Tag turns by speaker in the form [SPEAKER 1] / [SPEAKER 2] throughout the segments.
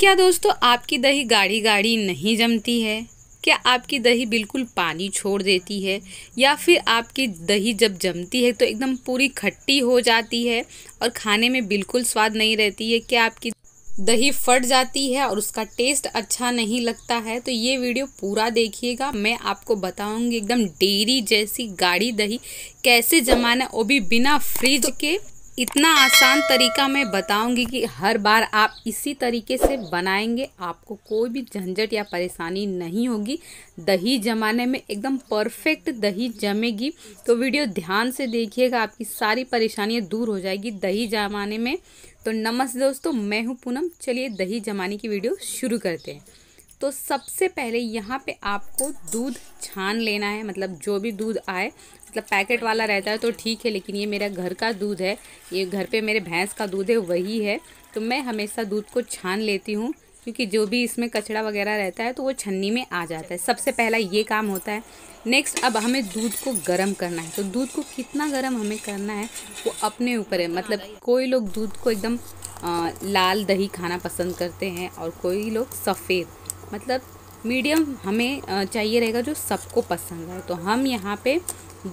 [SPEAKER 1] क्या दोस्तों आपकी दही गाढ़ी गाढ़ी नहीं जमती है क्या आपकी दही बिल्कुल पानी छोड़ देती है या फिर आपकी दही जब जमती है तो एकदम पूरी खट्टी हो जाती है और खाने में बिल्कुल स्वाद नहीं रहती है क्या आपकी दही फट जाती है और उसका टेस्ट अच्छा नहीं लगता है तो ये वीडियो पूरा देखिएगा मैं आपको बताऊंगी एकदम डेरी जैसी गाढ़ी दही कैसे जमाना वो भी बिना फ्रिज के इतना आसान तरीका मैं बताऊंगी कि हर बार आप इसी तरीके से बनाएंगे आपको कोई भी झंझट या परेशानी नहीं होगी दही जमाने में एकदम परफेक्ट दही जमेगी तो वीडियो ध्यान से देखिएगा आपकी सारी परेशानियां दूर हो जाएगी दही जमाने में तो नमस्ते दोस्तों मैं हूं पूनम चलिए दही जमाने की वीडियो शुरू करते हैं तो सबसे पहले यहाँ पे आपको दूध छान लेना है मतलब जो भी दूध आए मतलब पैकेट वाला रहता है तो ठीक है लेकिन ये मेरा घर का दूध है ये घर पे मेरे भैंस का दूध है वही है तो मैं हमेशा दूध को छान लेती हूँ क्योंकि जो भी इसमें कचड़ा वगैरह रहता है तो वो छन्नी में आ जाता है सबसे पहला ये काम होता है नेक्स्ट अब हमें दूध को गर्म करना है तो दूध को कितना गर्म हमें करना है वो अपने ऊपर है मतलब कोई लोग दूध को एकदम लाल दही खाना पसंद करते हैं और कोई लोग सफ़ेद मतलब मीडियम हमें चाहिए रहेगा जो सबको पसंद है तो हम यहाँ पे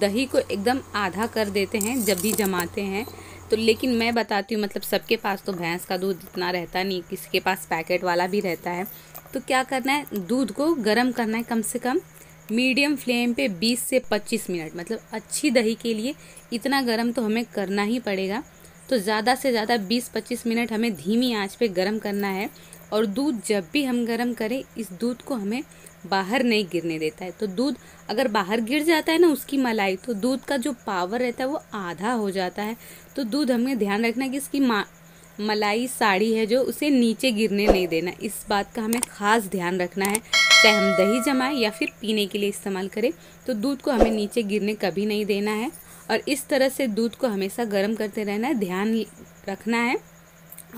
[SPEAKER 1] दही को एकदम आधा कर देते हैं जब भी जमाते हैं तो लेकिन मैं बताती हूँ मतलब सबके पास तो भैंस का दूध इतना रहता नहीं किसी के पास पैकेट वाला भी रहता है तो क्या करना है दूध को गर्म करना है कम से कम मीडियम फ्लेम पे 20 से 25 मिनट मतलब अच्छी दही के लिए इतना गर्म तो हमें करना ही पड़ेगा तो ज़्यादा से ज़्यादा 20-25 मिनट हमें धीमी आंच पे गर्म करना है और दूध जब भी हम गर्म करें इस दूध को हमें बाहर नहीं गिरने देता है तो दूध अगर बाहर गिर जाता है ना उसकी मलाई तो दूध का जो पावर रहता है वो आधा हो जाता है तो दूध हमें ध्यान रखना कि इसकी मा मलाई साड़ी है जो उसे नीचे गिरने नहीं देना इस बात का हमें खास ध्यान रखना है चाहे हम दही जमाएं या फिर पीने के लिए इस्तेमाल करें तो दूध को हमें नीचे गिरने कभी नहीं देना है और इस तरह से दूध को हमेशा गर्म करते रहना है ध्यान रखना है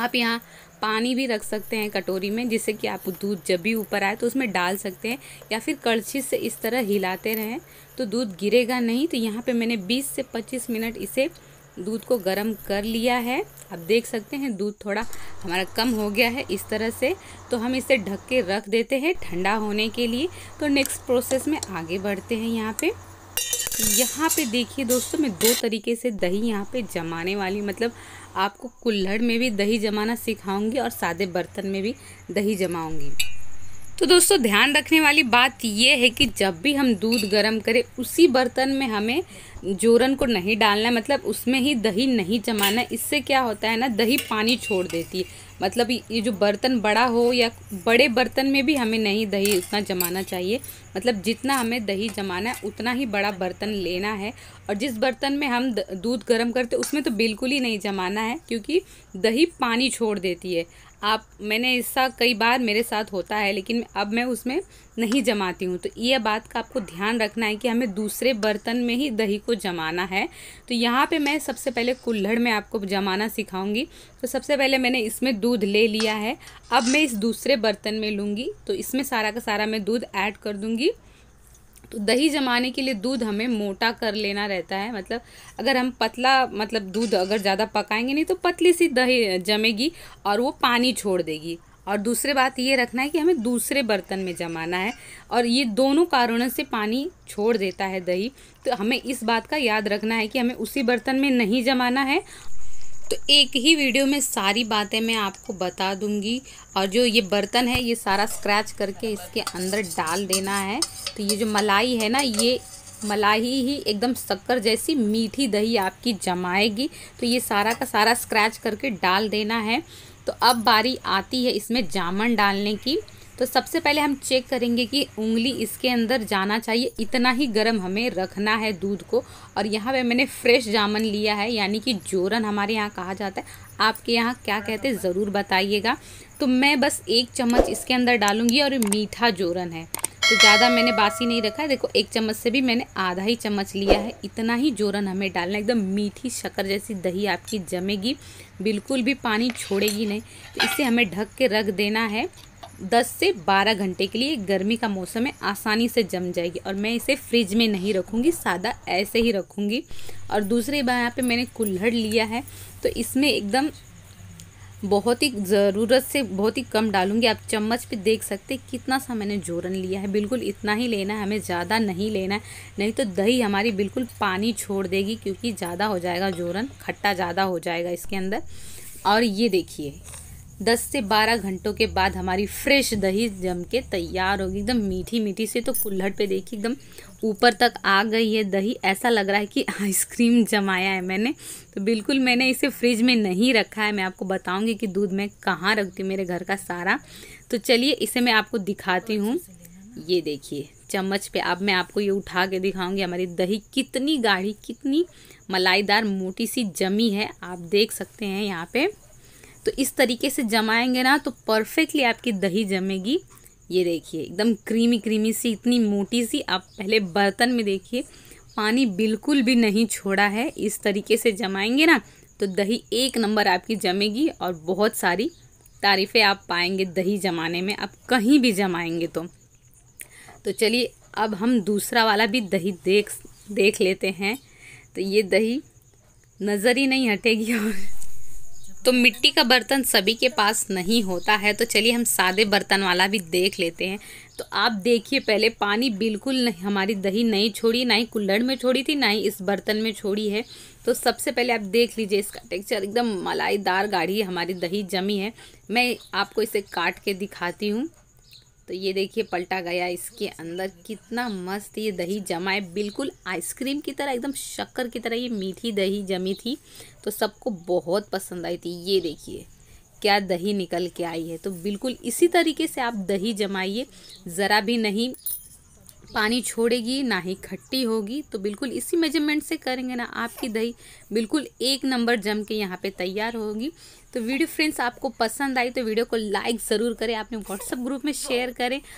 [SPEAKER 1] आप यहाँ पानी भी रख सकते हैं कटोरी में जिससे कि आप दूध जब भी ऊपर आए तो उसमें डाल सकते हैं या फिर कड़छी से इस तरह हिलाते रहें तो दूध गिरेगा नहीं तो यहाँ पे मैंने 20 से 25 मिनट इसे दूध को गर्म कर लिया है आप देख सकते हैं दूध थोड़ा हमारा कम हो गया है इस तरह से तो हम इसे ढक के रख देते हैं ठंडा होने के लिए तो नेक्स्ट प्रोसेस में आगे बढ़ते हैं यहाँ पर यहाँ पे देखिए दोस्तों मैं दो तरीके से दही यहाँ पे जमाने वाली मतलब आपको कुल्हड़ में भी दही जमाना सिखाऊंगी और सादे बर्तन में भी दही जमाऊंगी तो दोस्तों ध्यान रखने वाली बात यह है कि जब भी हम दूध गर्म करें उसी बर्तन में हमें जोरन को नहीं डालना मतलब उसमें ही दही नहीं जमाना इससे क्या होता है ना दही पानी छोड़ देती है मतलब ये जो बर्तन बड़ा हो या बड़े बर्तन में भी हमें नहीं दही उतना जमाना चाहिए मतलब जितना हमें दही जमाना है उतना ही बड़ा बर्तन लेना है और जिस बर्तन में हम दूध गर्म करते उसमें तो बिल्कुल ही नहीं जमाना है क्योंकि दही पानी छोड़ देती है आप मैंने ऐसा कई बार मेरे साथ होता है लेकिन अब मैं उसमें नहीं जमाती हूँ तो ये बात का आपको ध्यान रखना है कि हमें दूसरे बर्तन में ही दही को जमाना है तो यहाँ पे मैं सबसे पहले कुल्हड़ में आपको जमाना सिखाऊंगी तो सबसे पहले मैंने इसमें दूध ले लिया है अब मैं इस दूसरे बर्तन में लूँगी तो इसमें सारा का सारा मैं दूध ऐड कर दूँगी तो दही जमाने के लिए दूध हमें मोटा कर लेना रहता है मतलब अगर हम पतला मतलब दूध अगर ज़्यादा पकाएंगे नहीं तो पतली सी दही जमेगी और वो पानी छोड़ देगी और दूसरे बात ये रखना है कि हमें दूसरे बर्तन में जमाना है और ये दोनों कारणों से पानी छोड़ देता है दही तो हमें इस बात का याद रखना है कि हमें उसी बर्तन में नहीं जमाना है तो एक ही वीडियो में सारी बातें मैं आपको बता दूंगी और जो ये बर्तन है ये सारा स्क्रैच करके इसके अंदर डाल देना है तो ये जो मलाई है ना ये मलाई ही एकदम शक्कर जैसी मीठी दही आपकी जमाएगी तो ये सारा का सारा स्क्रैच करके डाल देना है तो अब बारी आती है इसमें जामन डालने की तो सबसे पहले हम चेक करेंगे कि उंगली इसके अंदर जाना चाहिए इतना ही गर्म हमें रखना है दूध को और यहाँ पे मैंने फ्रेश जामन लिया है यानी कि जोरन हमारे यहाँ कहा जाता है आपके यहाँ क्या कहते हैं ज़रूर बताइएगा तो मैं बस एक चम्मच इसके अंदर डालूंगी और मीठा जोरन है तो ज़्यादा मैंने बासी नहीं रखा है देखो एक चम्मच से भी मैंने आधा ही चम्मच लिया है इतना ही जोरन हमें डालना है एकदम मीठी शक्कर जैसी दही आपकी जमेगी बिल्कुल भी पानी छोड़ेगी नहीं तो इसे हमें ढक के रख देना है 10 से 12 घंटे के लिए गर्मी का मौसम है आसानी से जम जाएगी और मैं इसे फ्रिज में नहीं रखूँगी सादा ऐसे ही रखूँगी और दूसरी बार यहाँ पे मैंने कुल्हड़ लिया है तो इसमें एकदम बहुत ही ज़रूरत से बहुत ही कम डालूंगी आप चम्मच पे देख सकते हैं कितना सा मैंने जोरन लिया है बिल्कुल इतना ही लेना है हमें ज़्यादा नहीं लेना है नहीं तो दही हमारी बिल्कुल पानी छोड़ देगी क्योंकि ज़्यादा हो जाएगा जोरन खट्टा ज़्यादा हो जाएगा इसके अंदर और ये देखिए दस से बारह घंटों के बाद हमारी फ्रेश दही जम के तैयार होगी एकदम मीठी मीठी से तो कुल्हड़ पे देखिए एकदम ऊपर तक आ गई है दही ऐसा लग रहा है कि आइसक्रीम जमाया है मैंने तो बिल्कुल मैंने इसे फ्रिज में नहीं रखा है मैं आपको बताऊंगी कि दूध मैं कहाँ रखती हूँ मेरे घर का सारा तो चलिए इसे मैं आपको दिखाती हूँ ये देखिए चम्मच पे अब मैं आपको ये उठा के दिखाऊंगी हमारी दही कितनी गाढ़ी कितनी मलाईदार मोटी सी जमी है आप देख सकते हैं यहाँ पे तो इस तरीके से जमाएंगे ना तो परफेक्टली आपकी दही जमेगी ये देखिए एकदम क्रीमी क्रीमी सी इतनी मोटी सी आप पहले बर्तन में देखिए पानी बिल्कुल भी नहीं छोड़ा है इस तरीके से जमाएंगे ना तो दही एक नंबर आपकी जमेगी और बहुत सारी तारीफ़ें आप पाएंगे दही जमाने में आप कहीं भी जमाएंगे तो तो चलिए अब हम दूसरा वाला भी दही देख देख लेते हैं तो ये दही नज़र ही नहीं हटेगी और तो मिट्टी का बर्तन सभी के पास नहीं होता है तो चलिए हम सादे बर्तन वाला भी देख लेते हैं तो आप देखिए पहले पानी बिल्कुल नहीं हमारी दही नहीं छोड़ी ना ही कुल्लड़ में छोड़ी थी ना ही इस बर्तन में छोड़ी है तो सबसे पहले आप देख लीजिए इसका टेक्सचर एकदम मलाईदार गाढ़ी हमारी दही जमी है मैं आपको इसे काट के दिखाती हूँ तो ये देखिए पलटा गया इसके अंदर कितना मस्त ये दही जमा है बिल्कुल आइसक्रीम की तरह एकदम शक्कर की तरह ये मीठी दही जमी थी तो सबको बहुत पसंद आई थी ये देखिए क्या दही निकल के आई है तो बिल्कुल इसी तरीके से आप दही जमाइए ज़रा भी नहीं पानी छोड़ेगी ना ही खट्टी होगी तो बिल्कुल इसी मेजरमेंट से करेंगे ना आपकी दही बिल्कुल एक नंबर जम के यहाँ पे तैयार होगी तो वीडियो फ्रेंड्स आपको पसंद आई तो वीडियो को लाइक ज़रूर करें आपने व्हाट्सअप ग्रुप में शेयर करें